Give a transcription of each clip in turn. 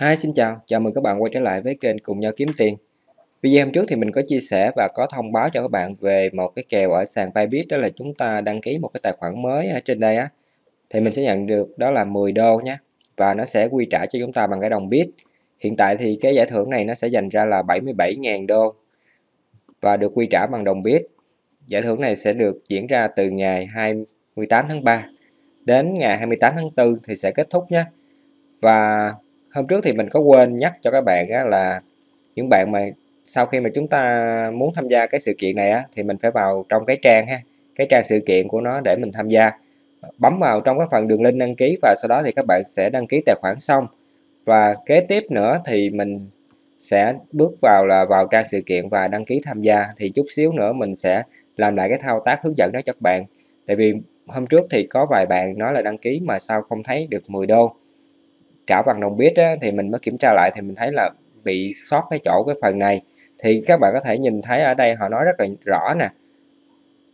Hi, xin chào, chào mừng các bạn quay trở lại với kênh Cùng Nhau Kiếm Tiền Video hôm trước thì mình có chia sẻ và có thông báo cho các bạn về một cái kèo ở sàn Bybit đó là chúng ta đăng ký một cái tài khoản mới ở trên đây á thì mình sẽ nhận được đó là 10 đô nhé và nó sẽ quy trả cho chúng ta bằng cái đồng bit hiện tại thì cái giải thưởng này nó sẽ dành ra là 77.000 đô và được quy trả bằng đồng bit giải thưởng này sẽ được diễn ra từ ngày 28 tháng 3 đến ngày 28 tháng 4 thì sẽ kết thúc nhé và hôm trước thì mình có quên nhắc cho các bạn á, là những bạn mà sau khi mà chúng ta muốn tham gia cái sự kiện này á, thì mình phải vào trong cái trang ha cái trang sự kiện của nó để mình tham gia bấm vào trong cái phần đường link đăng ký và sau đó thì các bạn sẽ đăng ký tài khoản xong và kế tiếp nữa thì mình sẽ bước vào là vào trang sự kiện và đăng ký tham gia thì chút xíu nữa mình sẽ làm lại cái thao tác hướng dẫn đó cho các bạn tại vì hôm trước thì có vài bạn nói là đăng ký mà sao không thấy được 10 đô cảo bằng đồng bit á, thì mình mới kiểm tra lại thì mình thấy là bị sót cái chỗ cái phần này thì các bạn có thể nhìn thấy ở đây họ nói rất là rõ nè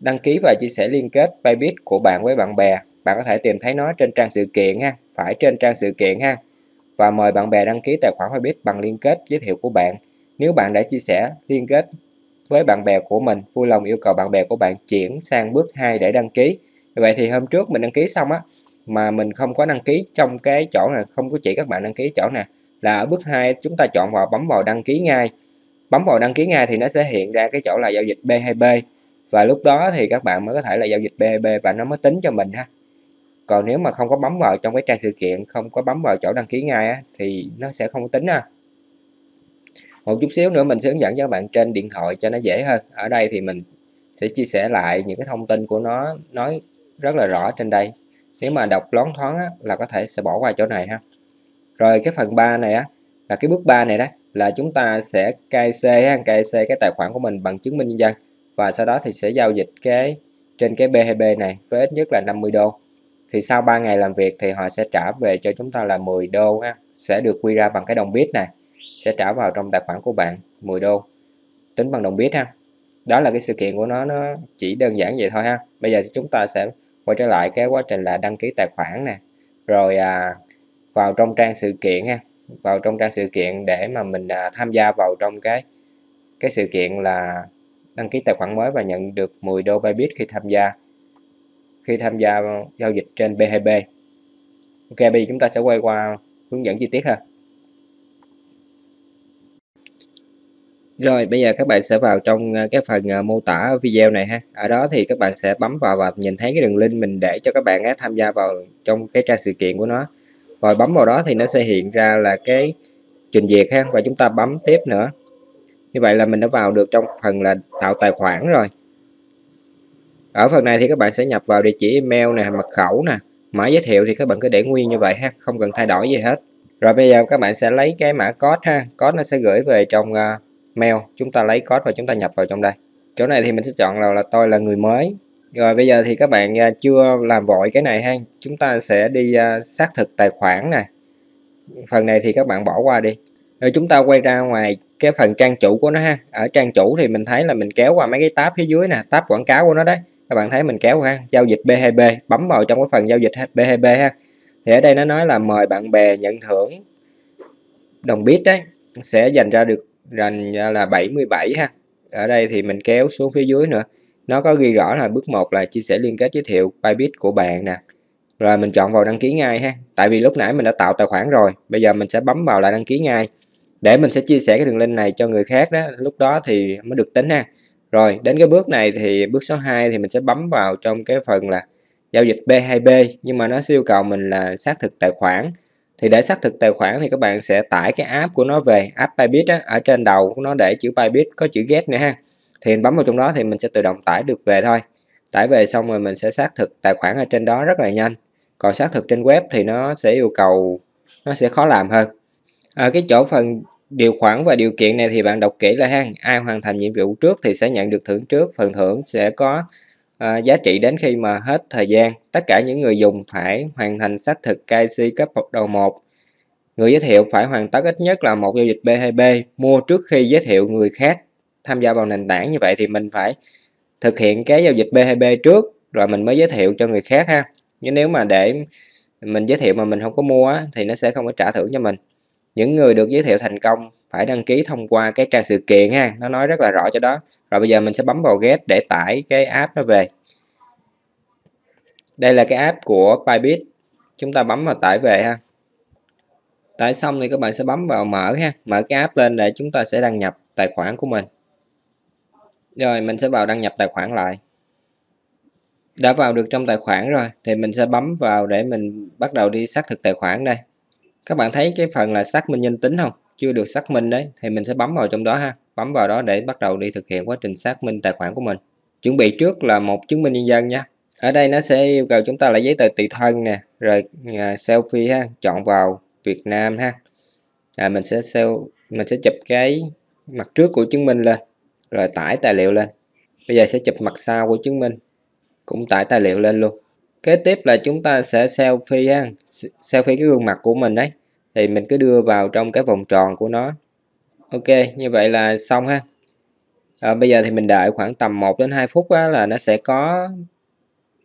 đăng ký và chia sẻ liên kết Bybit của bạn với bạn bè bạn có thể tìm thấy nó trên trang sự kiện ha phải trên trang sự kiện ha và mời bạn bè đăng ký tài khoản Bybit bằng liên kết giới thiệu của bạn nếu bạn đã chia sẻ liên kết với bạn bè của mình vui lòng yêu cầu bạn bè của bạn chuyển sang bước 2 để đăng ký vậy thì hôm trước mình đăng ký xong á mà mình không có đăng ký trong cái chỗ này không có chỉ các bạn đăng ký chỗ này là ở bước 2 chúng ta chọn vào bấm vào đăng ký ngay bấm vào đăng ký ngay thì nó sẽ hiện ra cái chỗ là giao dịch B2B và lúc đó thì các bạn mới có thể là giao dịch B2B và nó mới tính cho mình ha còn nếu mà không có bấm vào trong cái trang sự kiện không có bấm vào chỗ đăng ký ngay á, thì nó sẽ không tính ha một chút xíu nữa mình sẽ hướng dẫn cho các bạn trên điện thoại cho nó dễ hơn ở đây thì mình sẽ chia sẻ lại những cái thông tin của nó nói rất là rõ trên đây nếu mà đọc lón thoáng á, là có thể sẽ bỏ qua chỗ này ha rồi cái phần 3 này á là cái bước 3 này đó là chúng ta sẽ KC KC cái tài khoản của mình bằng chứng minh nhân dân và sau đó thì sẽ giao dịch cái trên cái BHB này với ít nhất là 50 đô thì sau 3 ngày làm việc thì họ sẽ trả về cho chúng ta là 10 đô ha sẽ được quy ra bằng cái đồng bit này sẽ trả vào trong tài khoản của bạn 10 đô tính bằng đồng bit ha đó là cái sự kiện của nó nó chỉ đơn giản vậy thôi ha bây giờ thì chúng ta sẽ quay trở lại cái quá trình là đăng ký tài khoản nè rồi à, vào trong trang sự kiện ha vào trong trang sự kiện để mà mình à, tham gia vào trong cái cái sự kiện là đăng ký tài khoản mới và nhận được 10 đô Bybit khi tham gia khi tham gia giao dịch trên BHB. Ok bây giờ chúng ta sẽ quay qua hướng dẫn chi tiết ha. Rồi bây giờ các bạn sẽ vào trong ờ, cái phần ờ, mô tả video này ha. Ở đó thì các bạn sẽ bấm vào và nhìn thấy cái đường link mình để cho các bạn ấy tham gia vào trong cái trang sự kiện của nó. Rồi bấm vào đó thì nó sẽ hiện ra là cái trình duyệt ha và chúng ta bấm tiếp nữa. Như vậy là mình đã vào được trong phần là tạo tài khoản rồi. Ở phần này thì các bạn sẽ nhập vào địa chỉ email nè, mật khẩu nè, mã giới thiệu thì các bạn cứ để nguyên như vậy ha, không cần thay đổi gì hết. Rồi bây giờ các bạn sẽ lấy cái mã code ha, code nó sẽ gửi về trong ờ, mail chúng ta lấy code và chúng ta nhập vào trong đây chỗ này thì mình sẽ chọn là, là tôi là người mới rồi bây giờ thì các bạn à, chưa làm vội cái này ha chúng ta sẽ đi à, xác thực tài khoản này phần này thì các bạn bỏ qua đi rồi chúng ta quay ra ngoài cái phần trang chủ của nó ha ở trang chủ thì mình thấy là mình kéo qua mấy cái tab phía dưới nè tab quảng cáo của nó đấy các bạn thấy mình kéo qua giao dịch B2B bấm vào trong cái phần giao dịch B2B ha thì ở đây nó nói là mời bạn bè nhận thưởng đồng bit đấy sẽ dành ra được rành là 77 ha ở đây thì mình kéo xuống phía dưới nữa nó có ghi rõ là bước 1 là chia sẻ liên kết giới thiệu Bybit của bạn nè rồi mình chọn vào đăng ký ngay ha tại vì lúc nãy mình đã tạo tài khoản rồi bây giờ mình sẽ bấm vào lại đăng ký ngay để mình sẽ chia sẻ cái đường link này cho người khác đó lúc đó thì mới được tính ha rồi đến cái bước này thì bước số 2 thì mình sẽ bấm vào trong cái phần là giao dịch B2B nhưng mà nó yêu cầu mình là xác thực tài khoản thì để xác thực tài khoản thì các bạn sẽ tải cái app của nó về app Bybit á, ở trên đầu nó để chữ Bybit có chữ get nữa ha thì mình bấm vào trong đó thì mình sẽ tự động tải được về thôi tải về xong rồi mình sẽ xác thực tài khoản ở trên đó rất là nhanh còn xác thực trên web thì nó sẽ yêu cầu nó sẽ khó làm hơn ở à, cái chỗ phần điều khoản và điều kiện này thì bạn đọc kỹ là ha ai hoàn thành nhiệm vụ trước thì sẽ nhận được thưởng trước phần thưởng sẽ có à, giá trị đến khi mà hết thời gian. Tất cả những người dùng phải hoàn thành xác thực KYC cấp bậc đầu 1. Người giới thiệu phải hoàn tất ít nhất là một giao dịch B2B mua trước khi giới thiệu người khác tham gia vào nền tảng như vậy thì mình phải thực hiện cái giao dịch B2B trước rồi mình mới giới thiệu cho người khác ha. Nhưng nếu mà để mình giới thiệu mà mình không có mua á, thì nó sẽ không có trả thưởng cho mình. Những người được giới thiệu thành công phải đăng ký thông qua cái trang sự kiện ha nó nói rất là rõ cho đó rồi bây giờ mình sẽ bấm vào get để tải cái app nó về đây là cái app của Bybit chúng ta bấm vào tải về ha tải xong thì các bạn sẽ bấm vào mở ha mở cái app lên để chúng ta sẽ đăng nhập tài khoản của mình rồi mình sẽ vào đăng nhập tài khoản lại đã vào được trong tài khoản rồi thì mình sẽ bấm vào để mình bắt đầu đi xác thực tài khoản đây các bạn thấy cái phần là xác minh nhân tính không chưa được xác minh đấy thì mình sẽ bấm vào trong đó ha bấm vào đó để bắt đầu đi thực hiện quá trình xác minh tài khoản của mình chuẩn bị trước là một chứng minh nhân dân nha ở đây nó sẽ yêu cầu chúng ta là giấy tờ tùy thân nè rồi à, selfie ha chọn vào Việt Nam ha à, mình sẽ sell mình sẽ chụp cái mặt trước của chứng minh lên rồi tải tài liệu lên bây giờ sẽ chụp mặt sau của chứng minh cũng tải tài liệu lên luôn kế tiếp là chúng ta sẽ selfie ha selfie cái gương mặt của mình đấy thì mình cứ đưa vào trong cái vòng tròn của nó ok như vậy là xong ha à, bây giờ thì mình đợi khoảng tầm 1 đến 2 phút á, là nó sẽ có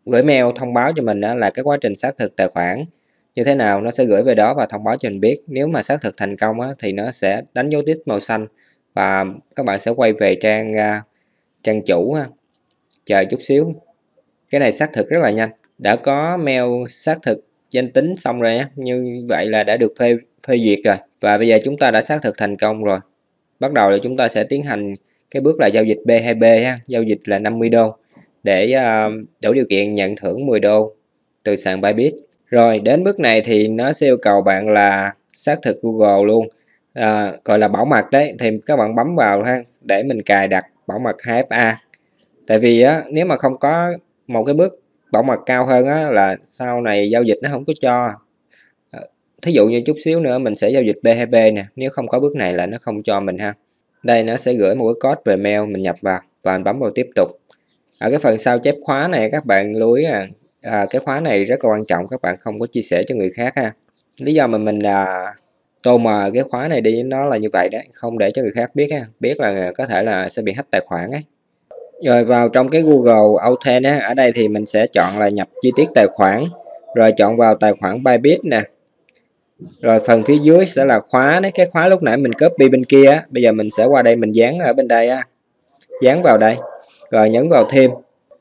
gửi mail thông báo cho mình á, là cái quá trình xác thực tài khoản như thế nào nó sẽ gửi về đó và thông báo cho mình biết nếu mà xác thực thành công á, thì nó sẽ đánh dấu tích màu xanh và các bạn sẽ quay về trang uh, trang chủ ha. chờ chút xíu cái này xác thực rất là nhanh đã có mail xác thực danh tính xong rồi nhé như vậy là đã được phê phê duyệt rồi và bây giờ chúng ta đã xác thực thành công rồi bắt đầu là chúng ta sẽ tiến hành cái bước là giao dịch B2B ha giao dịch là 50 đô để uh, đủ điều kiện nhận thưởng 10 đô từ sàn Bybit rồi đến bước này thì nó sẽ yêu cầu bạn là xác thực Google luôn à, gọi là bảo mật đấy thì các bạn bấm vào ha để mình cài đặt bảo mật HFA tại vì á, nếu mà không có một cái bước bảo mật cao hơn á, là sau này giao dịch nó không có cho ờ, thí dụ như chút xíu nữa mình sẽ giao dịch BHB nè nếu không có bước này là nó không cho mình ha đây nó sẽ gửi một cái code về mail mình nhập vào và mình bấm vào tiếp tục ở cái phần sau chép khóa này các bạn lưu ý à, à cái khóa này rất là quan trọng các bạn không có chia sẻ cho người khác ha lý do mà mình là tô mờ cái khóa này đi nó là như vậy đấy không để cho người khác biết ha biết là có thể là sẽ bị hack tài khoản ấy rồi vào trong cái Google Authent á, ở đây thì mình sẽ chọn là nhập chi tiết tài khoản rồi chọn vào tài khoản Bybit nè rồi phần phía dưới sẽ là khóa đấy cái khóa lúc nãy mình copy bên kia bây giờ mình sẽ qua đây mình dán ở bên đây á dán vào đây rồi nhấn vào thêm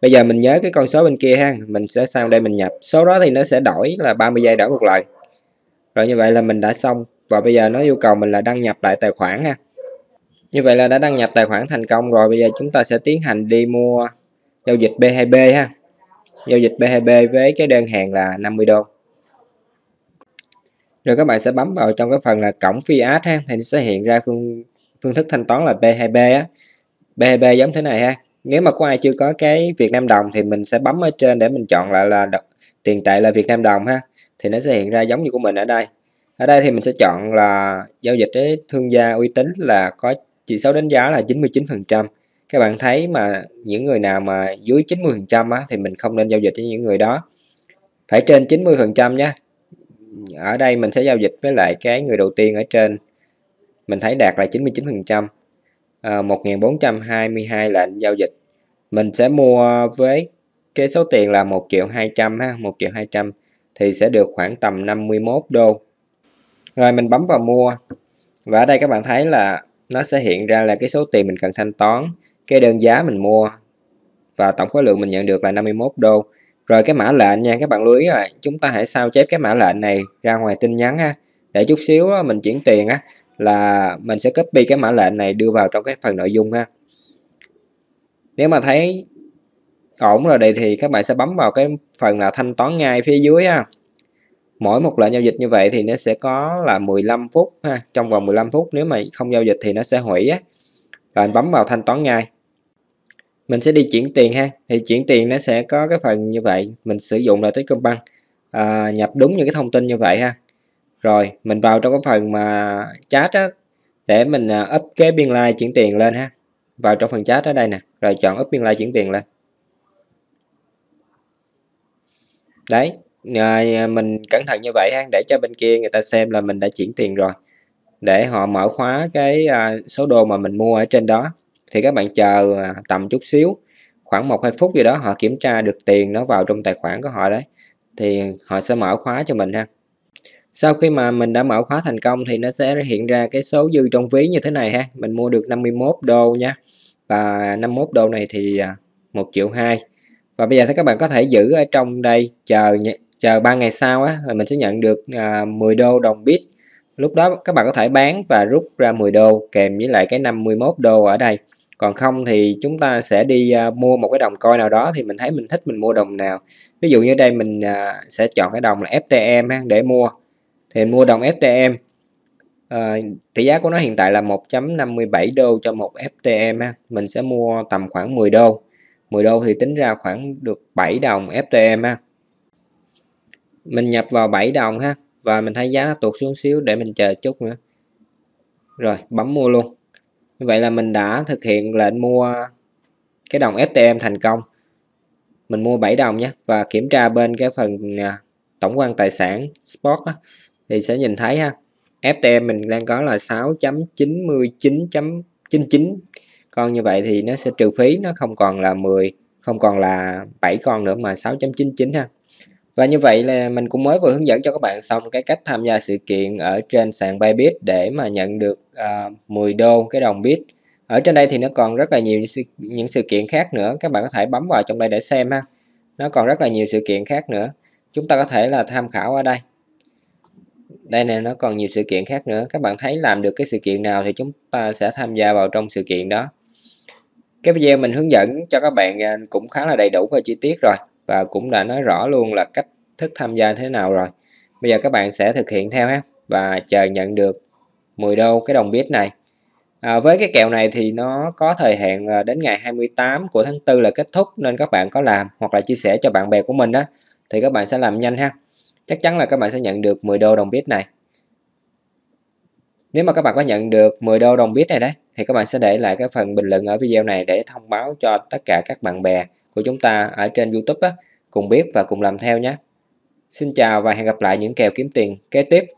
bây giờ mình nhớ cái con số bên kia ha mình sẽ sang đây mình nhập số đó thì nó sẽ đổi là 30 giây đổi một lần rồi như vậy là mình đã xong và bây giờ nó yêu cầu mình là đăng nhập lại tài khoản ha như vậy là đã đăng nhập tài khoản thành công rồi. Bây giờ chúng ta sẽ tiến hành đi mua giao dịch B2B ha. Giao dịch B2B với cái đơn hàng là 50 đô. Rồi các bạn sẽ bấm vào trong cái phần là cổng fiat ha. Thì sẽ hiện ra phương phương thức thanh toán là B2B á. B2B giống thế này ha. Nếu mà có ai chưa có cái Việt Nam đồng thì mình sẽ bấm ở trên để mình chọn lại là tiền tệ là Việt Nam đồng ha. Thì nó sẽ hiện ra giống như của mình ở đây. Ở đây thì mình sẽ chọn là giao dịch với thương gia uy tín là có chỉ số đánh giá là 99%. Các bạn thấy mà những người nào mà dưới 90% á, thì mình không nên giao dịch với những người đó. Phải trên 90% nhé. Ở đây mình sẽ giao dịch với lại cái người đầu tiên ở trên. Mình thấy đạt là 99%. À, 1422 lệnh giao dịch. Mình sẽ mua với cái số tiền là 1 triệu 200 ha, 1 triệu 200 thì sẽ được khoảng tầm 51 đô. Rồi mình bấm vào mua. Và ở đây các bạn thấy là nó sẽ hiện ra là cái số tiền mình cần thanh toán, cái đơn giá mình mua và tổng khối lượng mình nhận được là 51 đô. Rồi cái mã lệnh nha các bạn lưu ý rồi, chúng ta hãy sao chép cái mã lệnh này ra ngoài tin nhắn ha. Để chút xíu mình chuyển tiền á là mình sẽ copy cái mã lệnh này đưa vào trong cái phần nội dung ha. Nếu mà thấy ổn rồi đây thì các bạn sẽ bấm vào cái phần là thanh toán ngay phía dưới ha mỗi một lệnh giao dịch như vậy thì nó sẽ có là 15 phút ha trong vòng 15 phút nếu mà không giao dịch thì nó sẽ hủy á rồi anh bấm vào thanh toán ngay mình sẽ đi chuyển tiền ha thì chuyển tiền nó sẽ có cái phần như vậy mình sử dụng là Techcombank à, nhập đúng những cái thông tin như vậy ha rồi mình vào trong cái phần mà chat á để mình à, up cái biên lai like chuyển tiền lên ha vào trong phần chat ở đây nè rồi chọn up biên lai like chuyển tiền lên đấy Ờ, à, mình cẩn thận như vậy ha để cho bên kia người ta xem là mình đã chuyển tiền rồi để họ mở khóa cái à, số đồ mà mình mua ở trên đó thì các bạn chờ à, tầm chút xíu khoảng một hai phút gì đó họ kiểm tra được tiền nó vào trong tài khoản của họ đấy thì họ sẽ mở khóa cho mình ha sau khi mà mình đã mở khóa thành công thì nó sẽ hiện ra cái số dư trong ví như thế này ha mình mua được 51 đô nha và 51 đô này thì à, một triệu hai và bây giờ thì các bạn có thể giữ ở trong đây chờ chờ 3 ngày sau á là mình sẽ nhận được à, 10 đô đồng bit lúc đó các bạn có thể bán và rút ra 10 đô kèm với lại cái 51 đô ở đây còn không thì chúng ta sẽ đi à, mua một cái đồng coin nào đó thì mình thấy mình thích mình mua đồng nào ví dụ như đây mình à, sẽ chọn cái đồng là FTM ha, để mua thì mua đồng FTM à, tỷ giá của nó hiện tại là 1.57 đô cho một FTM ha. mình sẽ mua tầm khoảng 10 đô 10 đô thì tính ra khoảng được 7 đồng FTM ha mình nhập vào 7 đồng ha và mình thấy giá nó tụt xuống xíu để mình chờ chút nữa rồi bấm mua luôn như vậy là mình đã thực hiện lệnh mua cái đồng FTM thành công mình mua 7 đồng nhé và kiểm tra bên cái phần à, tổng quan tài sản spot đó, thì sẽ nhìn thấy ha FTM mình đang có là 6.99.99 con như vậy thì nó sẽ trừ phí nó không còn là 10 không còn là 7 con nữa mà 6.99 ha và như vậy là mình cũng mới vừa hướng dẫn cho các bạn xong cái cách tham gia sự kiện ở trên sàn Bybit để mà nhận được uh, à, 10 đô cái đồng bit. Ở trên đây thì nó còn rất là nhiều những sự, kiện khác nữa, các bạn có thể bấm vào trong đây để xem ha. Nó còn rất là nhiều sự kiện khác nữa. Chúng ta có thể là tham khảo ở đây. Đây nè, nó còn nhiều sự kiện khác nữa. Các bạn thấy làm được cái sự kiện nào thì chúng ta sẽ tham gia vào trong sự kiện đó. Cái video mình hướng dẫn cho các bạn à, cũng khá là đầy đủ và chi tiết rồi và cũng đã nói rõ luôn là cách thức tham gia thế nào rồi bây giờ các bạn sẽ thực hiện theo ha và chờ nhận được 10 đô cái đồng bit này à, với cái kèo này thì nó có thời hạn đến ngày 28 của tháng 4 là kết thúc nên các bạn có làm hoặc là chia sẻ cho bạn bè của mình đó thì các bạn sẽ làm nhanh ha chắc chắn là các bạn sẽ nhận được 10 đô đồng bit này nếu mà các bạn có nhận được 10 đô đồng bit này đấy thì các bạn sẽ để lại cái phần bình luận ở video này để thông báo cho tất cả các bạn bè của chúng ta ở trên YouTube á, cùng biết và cùng làm theo nhé. Xin chào và hẹn gặp lại những kèo kiếm tiền kế tiếp.